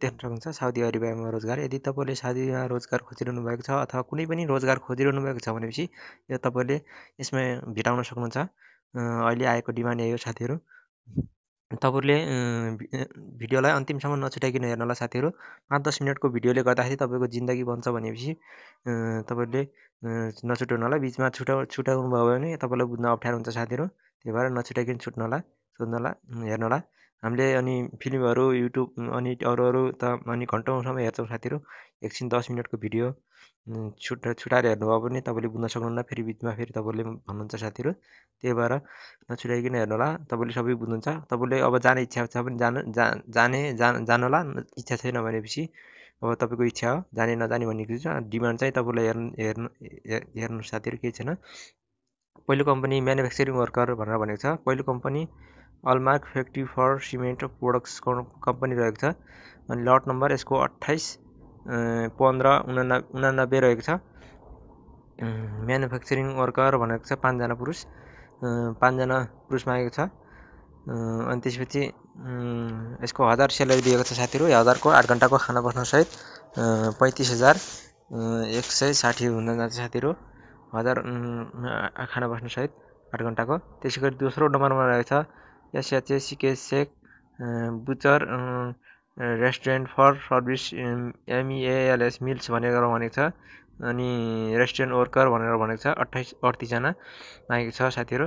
ध्यान राख्नुहुन्छ साउदी अरेबियामा रोजगार यदि तपाईँले साउदीमा रोजगार खोजिरहनु भएको छ अथवा कुनै पनि रोजगार खोजिरहनु भएको छ भनेपछि यो तपाईँले यसमा भेटाउन सक्नुहुन्छ अहिले आएको डिमान्ड यही हो साथीहरू तपाईँहरूले भिडियोलाई अन्तिमसम्म नछुटाइकन होला साथीहरू पाँच दस मिनटको भिडियोले गर्दाखेरि तपाईँको जिन्दगी बन्छ भनेपछि तपाईँहरूले होला बिचमा छुटा छुट्याउनु भयो भने तपाईँलाई बुझ्न अप्ठ्यारो हुन्छ साथीहरू त्यही भएर नछुटाइकन होला हेर्नु होला हामीले अनि फिल्महरू युट्युब अनि अरू अरू त अनि घन्टौँसम्म हेर्छौँ साथीहरू एकछिन दस मिनटको भिडियो छुट छुट्याएर हेर्नुभयो भने तपाईँले बुझ्न सक्नुहुन्न फेरि बिचमा फेरि तपाईँले भन्नुहुन्छ साथीहरू त्यही भएर नछुटाइकन हेर्नु होला तपाईँले सबै बुझ्नुहुन्छ तपाईँले अब जाने इच्छा छ भने जानु जा जाने जा जानु होला इच्छा छैन भनेपछि अब तपाईँको इच्छा हो जाने नजाने भन्ने छ डिमान्ड चाहिँ तपाईँलाई हेर्नु हेर्नु हेर्नु साथीहरू केही छैन पहिलो कम्पनी म्यानुफ्याक्चरिङ वर्कर भनेर भनेको छ पहिलो कम्पनी अलमार्क factory for cement products company रहेको छ अनि लट नम्बर यसको अट्ठाइस पन्ध्र उनान उनानब्बे रहेको छ म्यानुफ्याक्चरिङ वर्कर भनेको छ पाँचजना पुरुष पाँचजना पुरुष मागेको छ अनि त्यसपछि यसको हजार सेलरी दिएको छ साथीहरू हजारको आठ घन्टाको खाना बस्नसहित पैँतिस हजार एक सय साठी हुन जान्छ साथीहरू हजार खाना बस्नसहित आठ घन्टाको त्यसै गरी दोस्रो नम्बरमा रहेको छ सिके सेक butcher restaurant for service M E L S meals भनेर भनेको छ अनि रेस्टुरेन्ट वर्कर भनेर भनेको छ अट्ठाइस अडतिसजना मागेको छ साथीहरू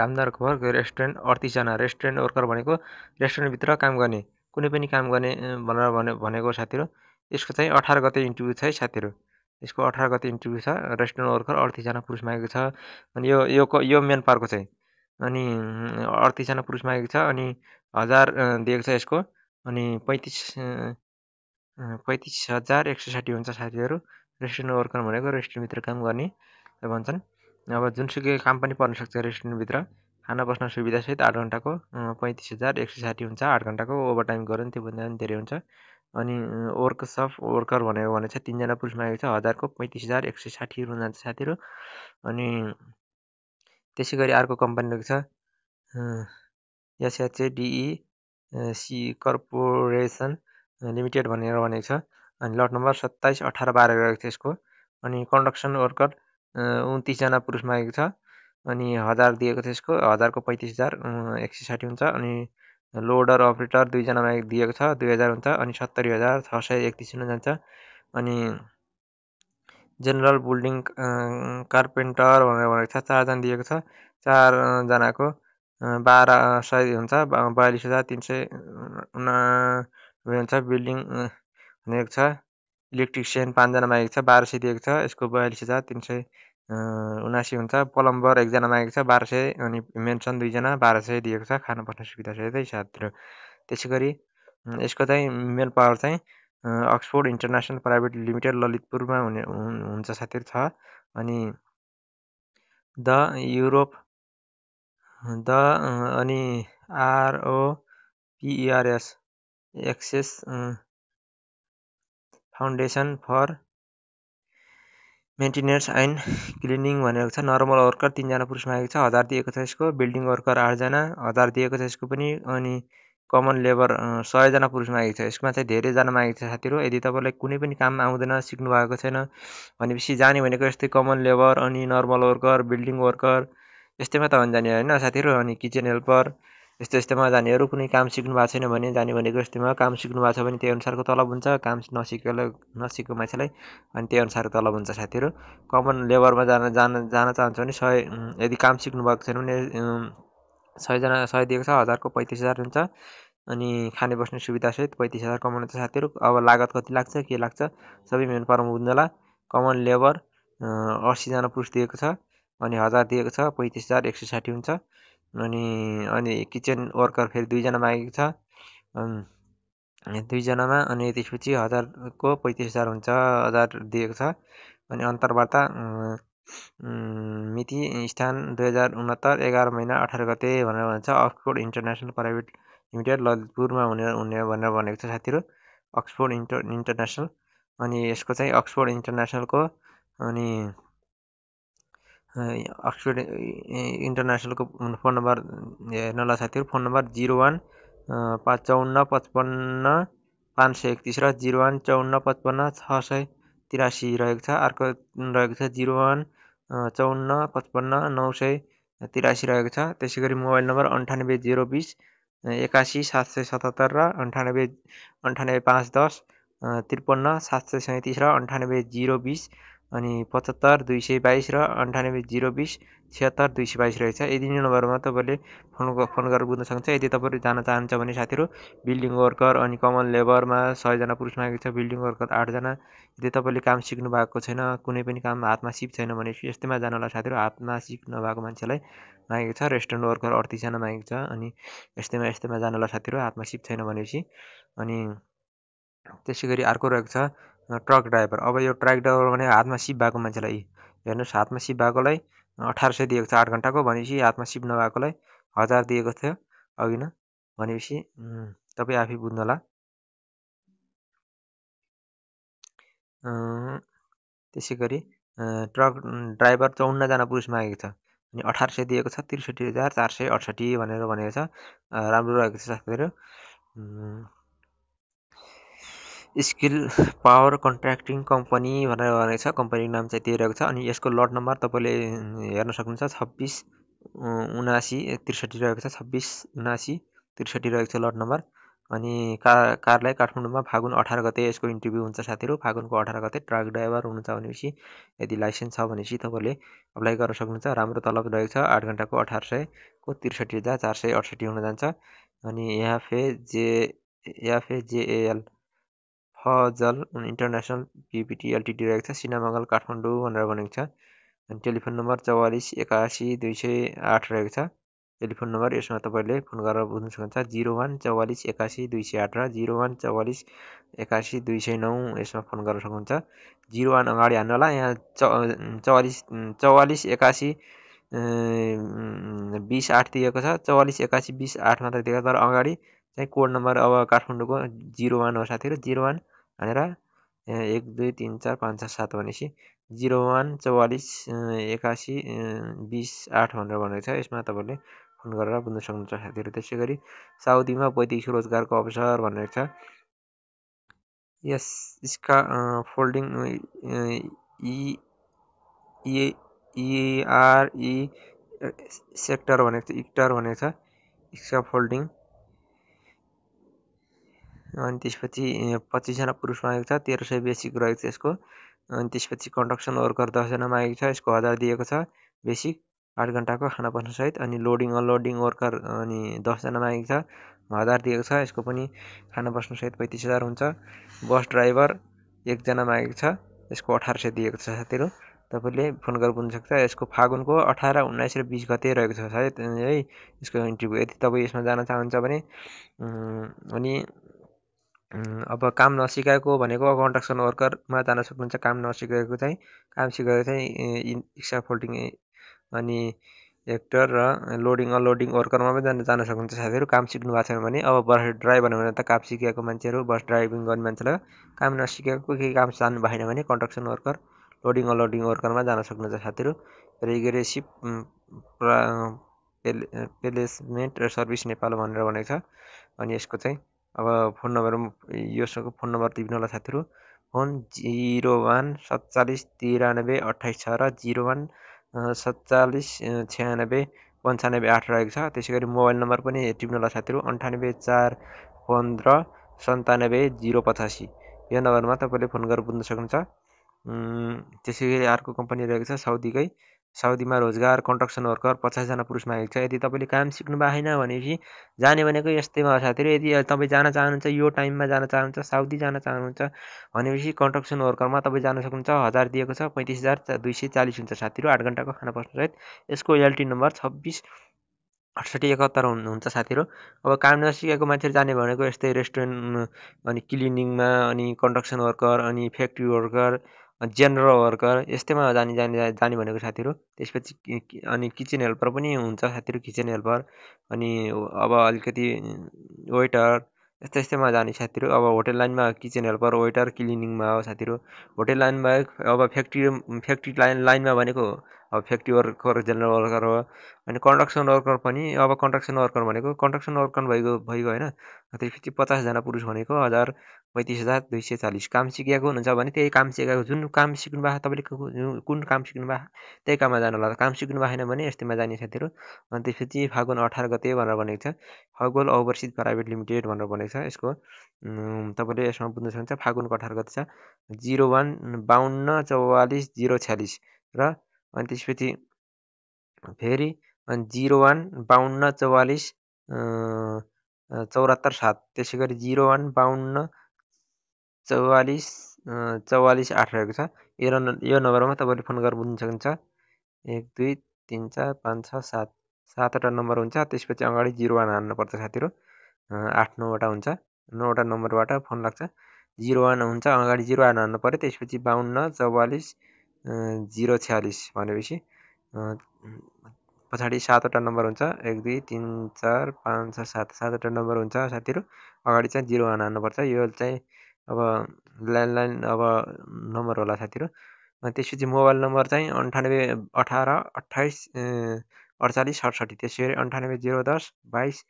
कामदार वर्ग रेस्टुरेन्ट अडतिसजना रेस्टुरेन्ट वर्कर भनेको रेस्टुरेन्टभित्र काम गर्ने कुनै पनि काम गर्ने भनेर भने भनेको साथीहरू यसको चाहिँ अठार गते इन्टरभ्यू छ है साथीहरू यसको अठार गते इन्टरभ्यू छ रेस्टुरेन्ट वर्कर अडतिसजना पुरुष मागेको छ अनि यो यो यो मेन पार्कको चाहिँ अनि अडतिसजना पुरुष मागेको छ अनि हजार दिएको छ यसको अनि पैँतिस पैँतिस हजार एक सय साठी हुन्छ साथीहरू रेस्टुरेन्ट वर्कर भनेको रेस्टुरेन्टभित्र काम गर्ने भन्छन् अब जुनसुकै काम पनि पर्न सक्छ रेस्टुरेन्टभित्र खाना बस्न सुविधासहित आठ घन्टाको पैँतिस हजार एक सय साठी हुन्छ आठ घन्टाको ओभर टाइम गऱ्यो भने त्योभन्दा पनि धेरै हुन्छ अनि वर्क सफ वर्कर भनेको भने चाहिँ तिनजना पुरुष मागेको छ हजारको पैँतिस हजार एक सय साठी जान्छ साथीहरू अनि त्यसै गरी अर्को कम्पनीहरूको छ डिई सी कर्पोरेसन लिमिटेड भनेर भनेको छ अनि लट नम्बर सत्ताइस अठार बाह्र रहेको छ यसको अनि कन्डक्सन वर्कर उन्तिसजना पुरुष मागेको छ अनि हजार दिएको छ यसको हजारको पैँतिस हजार एक सय साठी हुन्छ अनि लोडर अपरेटर दुईजना दिएको छ दुई हजार हुन्छ अनि सत्तरी हजार छ सय एकतिस हुन जान्छ अनि जेनरल बिल्डिङ कार्पेन्टर भनेर भनेको छ चारजना दिएको छ चारजनाको बाह्र सय हुन्छ बयालिस हजार तिन सय उना हुन्छ बिल्डिङ भनेको छ इलेक्ट्रिसियन पाँचजना मागेको छ बाह्र सय दिएको छ यसको बयालिस हजार तिन सय उनासी हुन्छ प्लम्बर एकजना मागेको छ बाह्र सय अनि मेन्सन दुईजना बाह्र सय दिएको छ खानुपर्ने त्यही छात्र त्यसै गरी यसको चाहिँ मेन पावर चाहिँ अक्सफोर्ड इन्टरनेसनल प्राइभेट लिमिटेड ललितपुरमा हुने हुन्छ साथीहरू छ अनि द युरोप द अनि R O P E R S access foundation for maintenance and cleaning भनेको छ नर्मल वर्कर तिनजना पुरुष मागेको छ हजार दिएको छ यसको बिल्डिङ वर्कर आठजना हजार दिएको छ यसको पनि अनि कमन लेबर सयजना पुरुष मागेको छ यसमा चाहिँ धेरैजना मागेको छ साथीहरू यदि तपाईँलाई कुनै पनि काम आउँदैन सिक्नु भएको छैन भनेपछि जाने भनेको यस्तै कमन लेबर अनि नर्मल वर्कर बिल्डिङ वर्कर यस्तैमा त जाने होइन साथीहरू अनि किचन हेल्पर यस्तो यस्तोमा जानेहरू कुनै काम सिक्नु भएको छैन भने जाने भनेको यस्तोमा काम सिक्नु भएको छ भने त्यही अनुसारको तलब हुन्छ काम नसिकेलाई नसिकेको मान्छेलाई अनि त्यही अनुसारको तलब हुन्छ साथीहरू कमन लेबरमा जान जान जान चाहन्छ भने सय यदि काम सिक्नु भएको छैन भने सयजना सय दिएको छ हजारको पैँतिस हजार हुन्छ अनि खाने बस्ने सुविधासहित पैँतिस हजार कमाउनु छ साथीहरू अब लागत कति लाग्छ के लाग्छ सबै मेन पारमा बुझ्नुहोला कमन लेबर असीजना पुरुष दिएको छ अनि हजार दिएको छ पैँतिस हजार एक सय साठी हुन्छ अनि अनि किचन वर्कर फेरि दुईजना मागेको छ दुईजनामा अनि त्यसपछि हजारको पैँतिस हजार हुन्छ हजार दिएको छ अनि अन्तर्वार्ता मिति स्थान दुई हजार उनहत्तर एघार महिना अठार गते भनेर भन्छ अक्सफोर्ड इन्टरनेसनल प्राइभेट लिमिटेड ललितपुरमा हुने हुने भनेर भनेको छ साथीहरू अक्सफोर्ड इन्टर इन्टरनेसनल अनि यसको चाहिँ अक्सफोर्ड इन्टरनेसनलको अनि अक्सफोर्ड इन्टरनेसनलको फोन नम्बर हेर्न होला साथीहरू फोन नम्बर जिरो वान पाँच चौन्न पचपन्न पाँच सय एकतिस र जिरो वान चौन्न पचपन्न छ सय तिरासी रहेको छ अर्को रहेको छ जिरो वान चौन्न पचपन्न नौ सय तिरासी रहेको छ त्यसै गरी मोबाइल नम्बर अन्ठानब्बे जिरो बिस एकासी सात सय सतहत्तर र अन्ठानब्बे अन्ठानब्बे पाँच दस त्रिपन्न सात सय सैँतिस र अन्ठानब्बे जिरो बिस अनि पचहत्तर दुई सय बाइस र अन्ठानब्बे जिरो बिस छिहत्तर दुई सय बाइस रहेछ यदि नम्बरमा तपाईँले फोन फोन गरेर बुझ्न सक्छ यदि तपाईँहरू जान चाहन्छ भने साथीहरू बिल्डिङ वर्कर अनि कमन लेबरमा सयजना पुरुष मागेको छ बिल्डिङ वर्कर आठजना यदि तपाईँले काम सिक्नु भएको छैन कुनै पनि काम हातमा सिप छैन भने यस्तैमा होला साथीहरू हातमा सिप नभएको मान्छेलाई मागेको छ रेस्टुरेन्ट वर्कर अडतिसजना मागेको छ अनि यस्तैमा यस्तैमा होला साथीहरू हातमा सिप छैन भनेपछि अनि त्यसै गरी अर्को रहेको छ ट्रक ड्राइभर अब यो ट्रक ड्राइभर भनेको हातमा सिप भएको मान्छेलाई हेर्नुहोस् हातमा सिप भएकोलाई अठार सय दिएको छ आठ घन्टाको भनेपछि हातमा सिप नभएकोलाई हजार दिएको थियो अघि न भनेपछि तपाईँ आफै बुझ्नु होला त्यसै गरी ट्रक ड्राइभर चौन्नजना पुरुष मागेको छ अनि अठार सय दिएको छ त्रिसठी हजार चार सय अठसट्ठी भनेर भनेको छ राम्रो रहेको छ साथीहरू स्किल पावर कन्ट्र्याक्टिङ कम्पनी भनेर भनेको छ कम्पनीको नाम चाहिँ त्यही रहेको छ अनि यसको लट नम्बर तपाईँले हेर्न सक्नुहुन्छ छब्बिस उनासी त्रिसठी रहेको छ छब्बिस उनासी त्रिसठी रहेको छ लट नम्बर अनि का कारलाई काठमाडौँमा फागुन अठार गते यसको इन्टरभ्यू हुन्छ साथीहरू फागुनको अठार गते ट्रक ड्राइभर हुनुहुन्छ भनेपछि यदि लाइसेन्स छ भनेपछि तपाईँले अप्लाई गर्न सक्नुहुन्छ राम्रो तलब रहेको छ आठ घन्टाको अठार सयको त्रिसठी हजार चार सय अठसट्ठी हुन जान्छ अनि यहाँ फे जे यहाँ फे जेएएल फजल इन्टरनेसनल पिपिटी एलटिडी रहेको छ सिनामङ्गल काठमाडौँ भनेर भनेको छ अनि टेलिफोन नम्बर चौवालिस एकासी दुई सय आठ रहेको छ टेलिफोन नम्बर यसमा तपाईँले फोन गरेर बुझ्नु सक्नुहुन्छ जिरो वान चौवालिस एकासी दुई सय आठ र जिरो वान चौवालिस एकासी दुई सय नौ यसमा फोन गर्न सक्नुहुन्छ जिरो वान अगाडि हान्नु होला यहाँ चौ चौवालिस चौवालिस एकासी बिस आठ दिएको छ चौवालिस एकासी बिस आठ मात्रै दिएको तर अगाडि चाहिँ कोड नम्बर अब काठमाडौँको जिरो वान हो साथीहरू जिरो वान यहाँ एक दुई तिन चार पाँच छ सात भनेपछि जिरो वान चौवालिस एकासी बिस आठ भनेर भनेको छ यसमा तपाईँले फोन गरेर बुझ्न सक्नुहुन्छ साथीहरू त्यसै गरी साउदीमा वैदेशिक रोजगारको अवसर भनेको छ यस यसका फोल्डिङ इआरई सेक्टर भनेको छ इक्टर भनेको छ इस्का फोल्डिङ अनि त्यसपछि पच्चिसजना पुरुष मागेको छ तेह्र सय बेसिक रहेको छ यसको अनि त्यसपछि कन्ट्रक्सन वर्कर दसजना मागेको छ यसको हजार दिएको छ बेसिक आठ घन्टाको खाना सहित अनि लोडिङ अनलोडिङ वर्कर अनि दसजना मागेको छ हजार दिएको छ यसको पनि खाना बस्नुसहित पैँतिस हजार हुन्छ बस ड्राइभर एकजना मागेको छ यसको अठार सय दिएको छ साथीहरू तपाईँले फोन गरेर सक्छ यसको फागुनको अठार उन्नाइस र बिस गते रहेको छ सायद है यसको इन्टरभ्यू यदि तपाईँ यसमा जान चाहनुहुन्छ भने अनि अब काम नसिकाएको भनेको कन्स्ट्रक्सन वर्करमा जान सक्नुहुन्छ काम नसिकेको चाहिँ काम सिकेको चाहिँ इक्सा फोल्डिङ अनि एक्टर र लोडिङ अनलोडिङ वर्करमा पनि जान जान सक्नुहुन्छ साथीहरू काम सिक्नु भएको छैन भने अब बस ड्राइभर भने त काम सिकेको मान्छेहरू बस ड्राइभिङ गर्ने मान्छेलाई काम नसिकेको केही काम जानु भएन भने कन्स्ट्रक्सन वर्कर लोडिङ अनलोडिङ वर्करमा जान सक्नुहुन्छ साथीहरू रेगुरेसिप प्लेसमेन्ट र सर्भिस नेपाल भनेर भनेको छ अनि यसको चाहिँ अब फोन नम्बर योसँग फोन नम्बर दिनु होला साथीहरू फोन जिरो वान सत्तालिस तिरानब्बे अट्ठाइस छ र जिरो वान सत्तालिस छ्यानब्बे पन्चानब्बे आठ रहेको छ त्यसै गरी मोबाइल नम्बर पनि टिप्नु होला साथीहरू अन्ठानब्बे चार पन्ध्र सन्तानब्बे जिरो पचासी यो नम्बरमा तपाईँले फोन गरेर बुझ्न सक्नुहुन्छ त्यसै गरी अर्को कम्पनी रहेको छ साउदीकै साउदीमा रोजगार कन्ट्रक्सन वर्कर पचासजना पुरुष मागेको छ यदि तपाईँले काम सिक्नु भएको छैन भनेपछि जाने भनेको यस्तैमा साथीहरू यदि तपाईँ जान चाहनुहुन्छ यो टाइममा जान चाहनुहुन्छ साउदी जान चाहनुहुन्छ भनेपछि कन्ट्रक्सन वर्करमा तपाईँ जान सक्नुहुन्छ हजार दिएको छ पैँतिस हजार दुई सय चालिस हुन्छ साथीहरू आठ घन्टाको खाना पस्नु सहित यसको एलटी नम्बर छब्बिस अठसट्ठी एकहत्तर हुनुहुन्छ साथीहरू अब काम नसिकेको मान्छेहरू जाने भनेको यस्तै रेस्टुरेन्ट अनि क्लिनिङमा अनि कन्ट्रक्सन वर्कर अनि फ्याक्ट्री वर्कर जेनरल वर्कर यस्तैमा जाने जाने जाने भनेको साथीहरू त्यसपछि अनि किचन हेल्पर पनि हुन्छ साथीहरू किचन हेल्पर अनि अब अलिकति वेटर यस्तै यस्तैमा जाने साथीहरू अब होटेल लाइनमा किचन हेल्पर वेटर क्लिनिङमा हो साथीहरू होटेल लाइन बाहेक अब फ्याक्ट्री फ्याक्ट्री लाइन लाइनमा भनेको अब फ्याक्ट्री वर्कर जेनरल वर्कर हो अनि कन्ट्रक्सन वर्कर पनि अब कन्ट्रक्सन वर्कर भनेको कन्ट्रक्सन वर्कर भइगयो भइगयो होइन त्यसपछि पचासजना पुरुष भनेको हजार पैँतिस हजार दुई सय चालिस काम सिकेको हुनुहुन्छ भने त्यही काम सिकेको जुन काम सिक्नु भएको तपाईँले कुन काम सिक्नु भएको त्यही काममा जानु होला काम सिक्नु भएन भने यस्तैमा जाने साथीहरू अनि त्यसपछि फागुन अठार गते भनेर भनेको छ खगोल ओभरसिज प्राइभेट लिमिटेड भनेर भनेको छ यसको तपाईँले यसमा बुझ्न सक्नुहुन्छ फागुनको अठार गते छ जिरो वान बाहन्न चौवालिस जिरो छ्यालिस र अनि त्यसपछि फेरि अनि जिरो वान बाहन्न चौवालिस चौरात्तर सात त्यसै गरी जिरो वान बाहन्न चौवालिस चौवालिस आठ रहेको छ यो यो नम्बरमा तपाईँले फोन गरेर बुझ्नु सक्नुहुन्छ एक दुई तिन चार पाँच छ सात सातवटा नम्बर हुन्छ त्यसपछि अगाडि जिरो वान हान्नुपर्छ साथीहरू आठ नौवटा हुन्छ नौवटा नम्बरबाट फोन लाग्छ जिरो वान हुन्छ अगाडि जिरो वान हान्नु पऱ्यो त्यसपछि बाहन्न चौवालिस जिरो छ्यालिस भनेपछि पछाडि सातवटा नम्बर हुन्छ एक दुई तिन चार पाँच छ सात सातवटा नम्बर हुन्छ साथीहरू अगाडि चाहिँ जिरो वान हान्नुपर्छ यो चाहिँ अब ल्यान्डलाइन अब नम्बर होला साथीहरू त्यसपछि मोबाइल नम्बर चाहिँ अन्ठानब्बे अठार अट्ठाइस अडचालिस सडसठी त्यसै गरी अन्ठानब्बे जिरो दस बाइस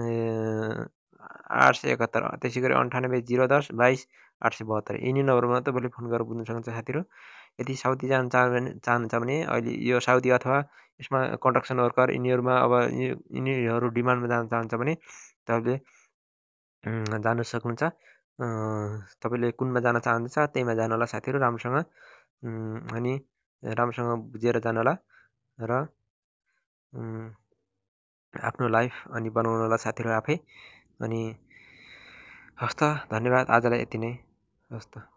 आठ सय एकहत्तर त्यसै गरी अन्ठानब्बे जिरो दस बाइस आठ सय बहत्तर यिनी नम्बरमा तपाईँले फोन गरेर बुझ्नु सक्नुहुन्छ साथीहरू यदि साउदी जान चाहनु चाहनुहुन्छ भने अहिले यो साउदी अथवा यसमा कन्ट्रक्सन वर्कर यिनीहरूमा अब यिनीहरू डिमान्डमा जान चाहनुहुन्छ भने तपाईँले जान सक्नुहुन्छ तपाईँले कुनमा जान चाहनुहुन्छ त्यहीमा जानु होला साथीहरू राम्रोसँग अनि राम्रोसँग बुझेर जानु होला र आफ्नो लाइफ अनि बनाउनु होला साथीहरू आफै अनि हस् त धन्यवाद आजलाई यति नै हस्